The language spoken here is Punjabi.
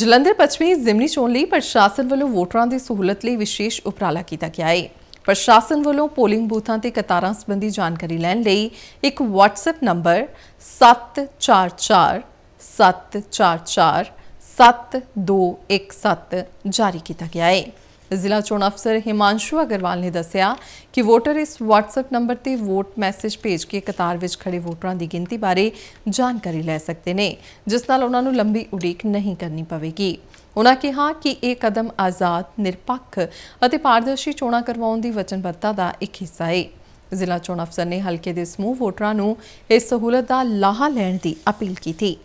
ਜਲੰਧਰ ਪੱਛਮੀ ਜ਼ਿਮਨੀ ਚੋਣ ਲਈ ਪ੍ਰਸ਼ਾਸਨ ਵੱਲੋਂ ਵੋਟਰਾਂ ਦੀ ਸਹੂਲਤ ਲਈ ਵਿਸ਼ੇਸ਼ ਉਪਰਾਲਾ ਕੀਤਾ ਗਿਆ ਹੈ ਪ੍ਰਸ਼ਾਸਨ ਵੱਲੋਂ ਪੋਲਿੰਗ ਬੂਥਾਂ ਤੇ ਕਤਾਰਾਂ ਸੰਬੰਧੀ ਜਾਣਕਾਰੀ ਲੈਣ ਲਈ ਇੱਕ WhatsApp ਨੰਬਰ 744 744 7217 ਜਾਰੀ ਕੀਤਾ ਗਿਆ ਹੈ ਜ਼ਿਲ੍ਹਾ ਚੋਣ ਅਫਸਰ ਹਿਮਾਂਸ਼ੂ ਅਗਰਵਾਲ ਨੇ ਦੱਸਿਆ ਕਿ ਵੋਟਰ ਇਸ WhatsApp ਨੰਬਰ ਤੇ ਵੋਟ ਮੈਸੇਜ ਭੇਜ ਕੇ ਕਤਾਰ ਵਿੱਚ ਖੜੇ ਵੋਟਰਾਂ ਦੀ ਗਿਣਤੀ ਬਾਰੇ ਜਾਣਕਾਰੀ ਲੈ ਸਕਦੇ ਨੇ ਜਿਸ ਨਾਲ ਉਹਨਾਂ ਨੂੰ ਲੰਬੀ ਉਡੀਕ ਨਹੀਂ ਕਰਨੀ ਪਵੇਗੀ ਉਹਨਾਂ ਕਿਹਾ ਕਿ ਇਹ ਕਦਮ ਆਜ਼ਾਦ ਨਿਰਪੱਖ ਅਤੇ ਪਾਰਦਰਸ਼ੀ ਚੋਣਾਂ ਕਰਵਾਉਣ ਦੀ ਵਚਨਬੱਧਤਾ ਦਾ ਇੱਕ ਹਿੱਸਾ ਹੈ ਜ਼ਿਲ੍ਹਾ ਚੋਣ ਅਫਸਰ ਨੇ ਹਲਕੇ ਦੇ ਸਮੂਹ ਵੋਟਰਾਂ ਨੂੰ ਇਸ ਸਹੂਲਤ ਦਾ ਲਾਹਾ ਲੈਣ ਦੀ ਅਪੀਲ ਕੀਤੀ